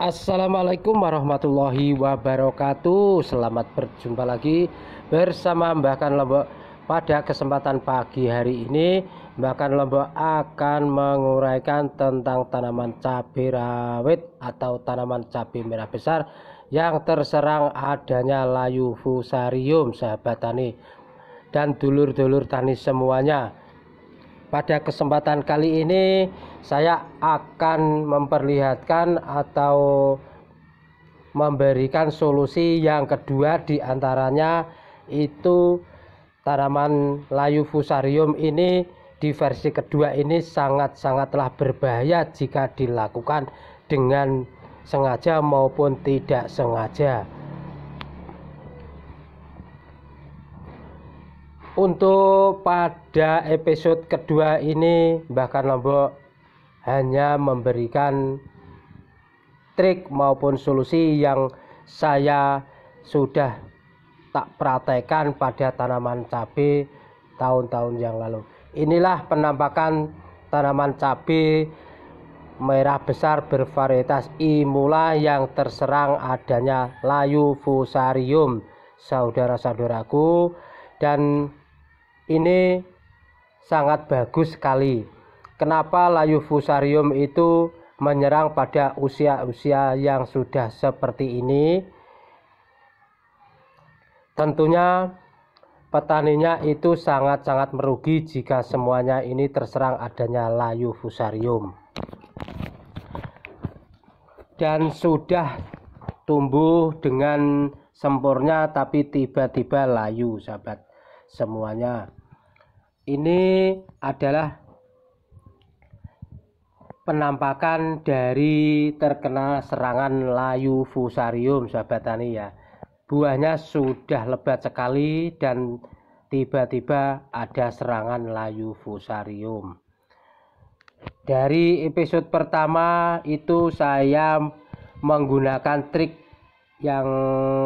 Assalamualaikum warahmatullahi wabarakatuh Selamat berjumpa lagi bersama Mbak Kan Lombok Pada kesempatan pagi hari ini Mbak Kan Lombok akan menguraikan tentang tanaman cabai rawit Atau tanaman cabai merah besar Yang terserang adanya layu fusarium sahabat tani Dan dulur-dulur tani semuanya pada kesempatan kali ini saya akan memperlihatkan atau memberikan solusi yang kedua diantaranya itu tanaman layu fusarium ini di versi kedua ini sangat-sangatlah berbahaya jika dilakukan dengan sengaja maupun tidak sengaja Untuk pada episode kedua ini bahkan Lombok hanya memberikan trik maupun solusi yang saya sudah tak praktekkan pada tanaman cabai tahun-tahun yang lalu. Inilah penampakan tanaman cabai merah besar bervarietas imula yang terserang adanya layu fusarium saudara-saudaraku dan ini sangat bagus sekali. Kenapa layu fusarium itu menyerang pada usia-usia yang sudah seperti ini? Tentunya petaninya itu sangat-sangat merugi jika semuanya ini terserang adanya layu fusarium. Dan sudah tumbuh dengan sempurna tapi tiba-tiba layu sahabat semuanya ini adalah penampakan dari terkena serangan layu fusarium sahabat tani ya buahnya sudah lebat sekali dan tiba-tiba ada serangan layu fusarium dari episode pertama itu saya menggunakan trik yang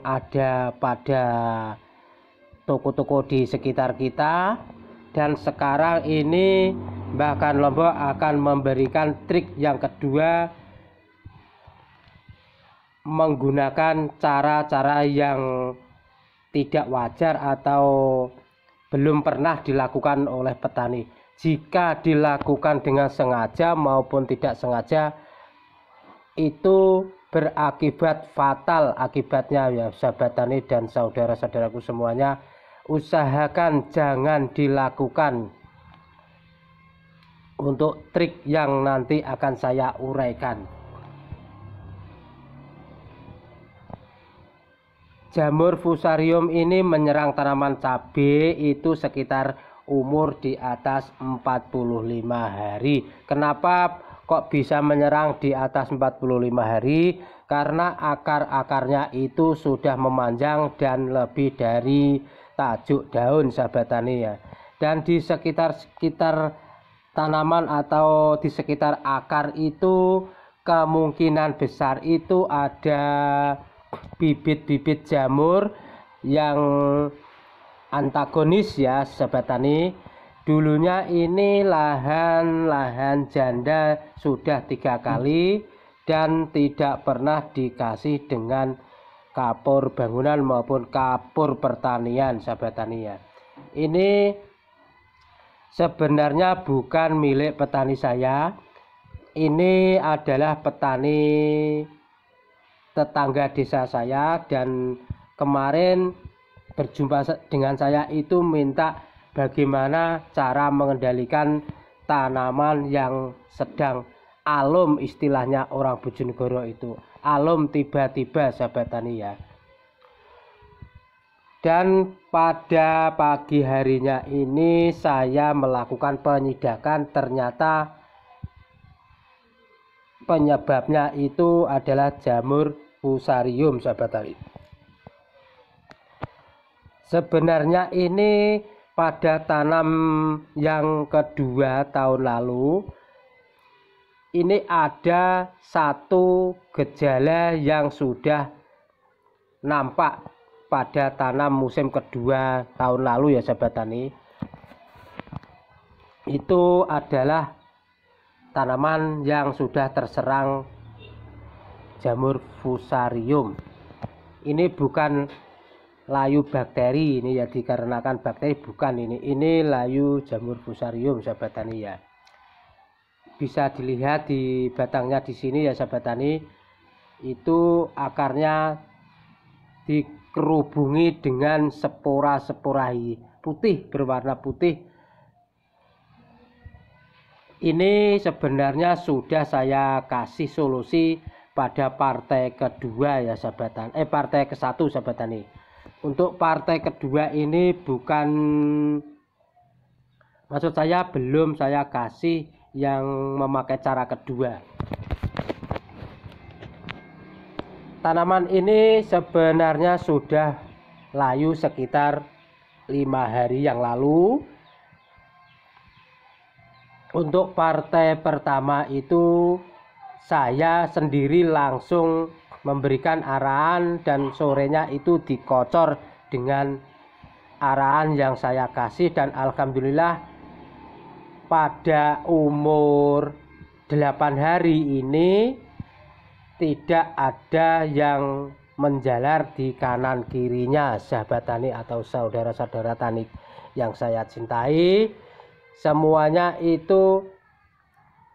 ada pada toko-toko di sekitar kita dan sekarang ini bahkan Lombok akan memberikan trik yang kedua menggunakan cara-cara yang tidak wajar atau belum pernah dilakukan oleh petani. Jika dilakukan dengan sengaja maupun tidak sengaja itu berakibat fatal akibatnya ya sahabat tani dan saudara-saudaraku semuanya usahakan jangan dilakukan untuk trik yang nanti akan saya uraikan jamur fusarium ini menyerang tanaman cabai itu sekitar umur di atas 45 hari kenapa kok bisa menyerang di atas 45 hari karena akar-akarnya itu sudah memanjang dan lebih dari tajuk daun sahabat tani ya dan di sekitar-sekitar tanaman atau di sekitar akar itu kemungkinan besar itu ada bibit-bibit jamur yang antagonis ya sahabat tani dulunya ini lahan-lahan janda sudah tiga kali dan tidak pernah dikasih dengan kapur bangunan maupun kapur pertanian sahabat tani ya ini sebenarnya bukan milik petani saya ini adalah petani tetangga desa saya dan kemarin berjumpa dengan saya itu minta bagaimana cara mengendalikan tanaman yang sedang alum istilahnya orang Bojonegoro itu alum tiba-tiba sahabat tani ya dan pada pagi harinya ini saya melakukan penyidakan ternyata penyebabnya itu adalah jamur fusarium sahabat tani sebenarnya ini pada tanam yang kedua tahun lalu ini ada satu gejala yang sudah nampak pada tanam musim kedua tahun lalu ya sahabat tani itu adalah tanaman yang sudah terserang jamur fusarium ini bukan layu bakteri ini ya dikarenakan bakteri bukan ini ini layu jamur fusarium sahabat tani ya bisa dilihat di batangnya di sini ya sahabat tani itu akarnya dikerubungi dengan spora-spora putih berwarna putih ini sebenarnya sudah saya kasih solusi pada partai kedua ya sahabat tani. eh partai ke satu sahabat tani. untuk partai kedua ini bukan maksud saya belum saya kasih yang memakai cara kedua. Tanaman ini sebenarnya sudah layu sekitar lima hari yang lalu. Untuk partai pertama itu saya sendiri langsung memberikan arahan dan sorenya itu dikocor dengan arahan yang saya kasih dan alhamdulillah pada umur 8 hari ini tidak ada yang menjalar di kanan kirinya sahabat tani atau saudara-saudara tani yang saya cintai semuanya itu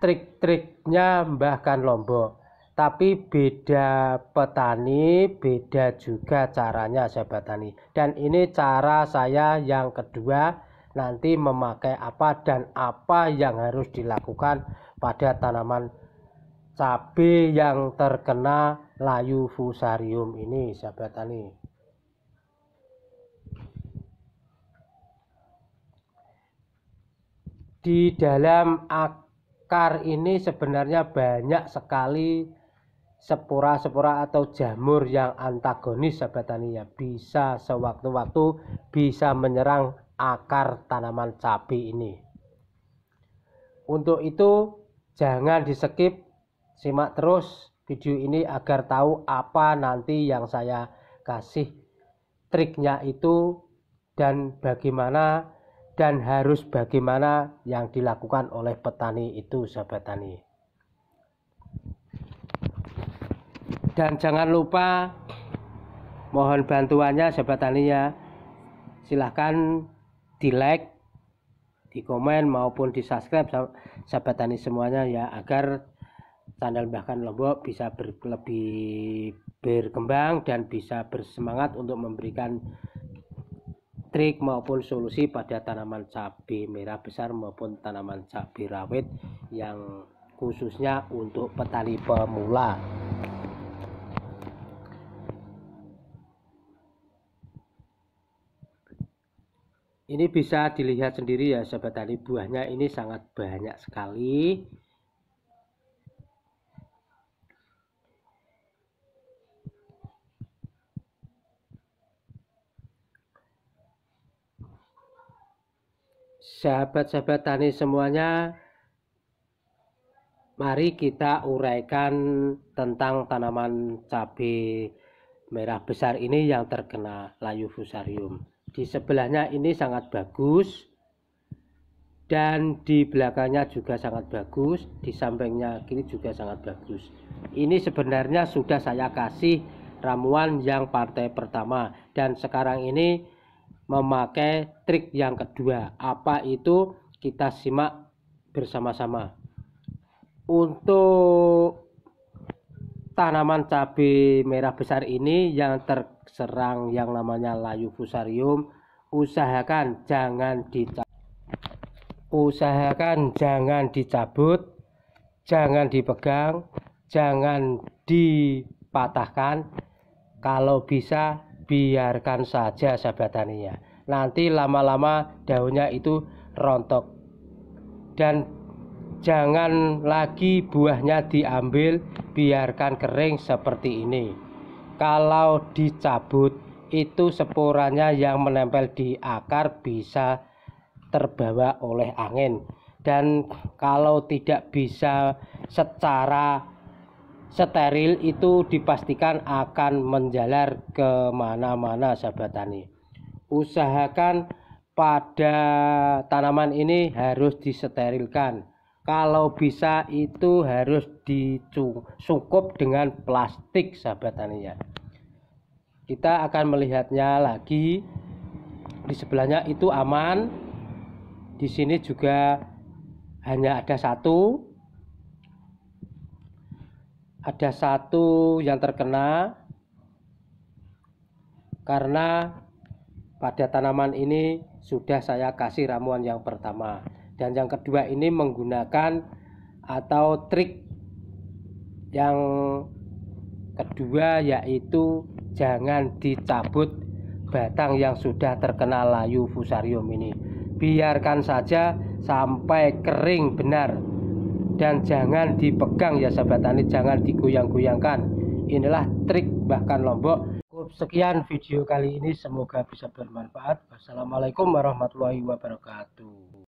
trik-triknya bahkan lombok tapi beda petani beda juga caranya sahabat tani dan ini cara saya yang kedua nanti memakai apa dan apa yang harus dilakukan pada tanaman cabai yang terkena layu fusarium ini sahabat tani di dalam akar ini sebenarnya banyak sekali sepura-sepura atau jamur yang antagonis sahabat tani ya bisa sewaktu-waktu bisa menyerang akar tanaman cabai ini. Untuk itu, jangan di skip, simak terus video ini agar tahu apa nanti yang saya kasih triknya itu dan bagaimana dan harus bagaimana yang dilakukan oleh petani itu sahabat tani. Dan jangan lupa mohon bantuannya sahabat tani ya. Silahkan di like di komen maupun di subscribe sahabat tani semuanya ya agar channel Bahkan Lombok bisa ber, lebih berkembang dan bisa bersemangat untuk memberikan trik maupun solusi pada tanaman cabai merah besar maupun tanaman cabai rawit yang khususnya untuk petani pemula. ini bisa dilihat sendiri ya sahabat tani buahnya ini sangat banyak sekali sahabat-sahabat tani semuanya mari kita uraikan tentang tanaman cabai merah besar ini yang terkena layu fusarium di sebelahnya ini sangat bagus dan di belakangnya juga sangat bagus di sampingnya kiri juga sangat bagus ini sebenarnya sudah saya kasih ramuan yang partai pertama dan sekarang ini memakai trik yang kedua apa itu kita simak bersama-sama untuk tanaman cabai merah besar ini yang terserang yang namanya layu fusarium usahakan jangan dicabut usahakan jangan dicabut jangan dipegang jangan dipatahkan kalau bisa biarkan saja sahabat taninya nanti lama-lama daunnya itu rontok dan jangan lagi buahnya diambil biarkan kering seperti ini kalau dicabut itu sporanya yang menempel di akar bisa terbawa oleh angin dan kalau tidak bisa secara steril itu dipastikan akan menjalar kemana-mana sahabat tani usahakan pada tanaman ini harus disterilkan kalau bisa itu harus dicukup dengan plastik sahabat tani ya kita akan melihatnya lagi di sebelahnya itu aman di sini juga hanya ada satu ada satu yang terkena karena pada tanaman ini sudah saya kasih ramuan yang pertama dan yang kedua ini menggunakan atau trik yang kedua yaitu jangan dicabut batang yang sudah terkena layu fusarium ini biarkan saja sampai kering benar dan jangan dipegang ya sahabat tani jangan digoyang-goyangkan inilah trik bahkan lombok sekian video kali ini semoga bisa bermanfaat wassalamualaikum warahmatullahi wabarakatuh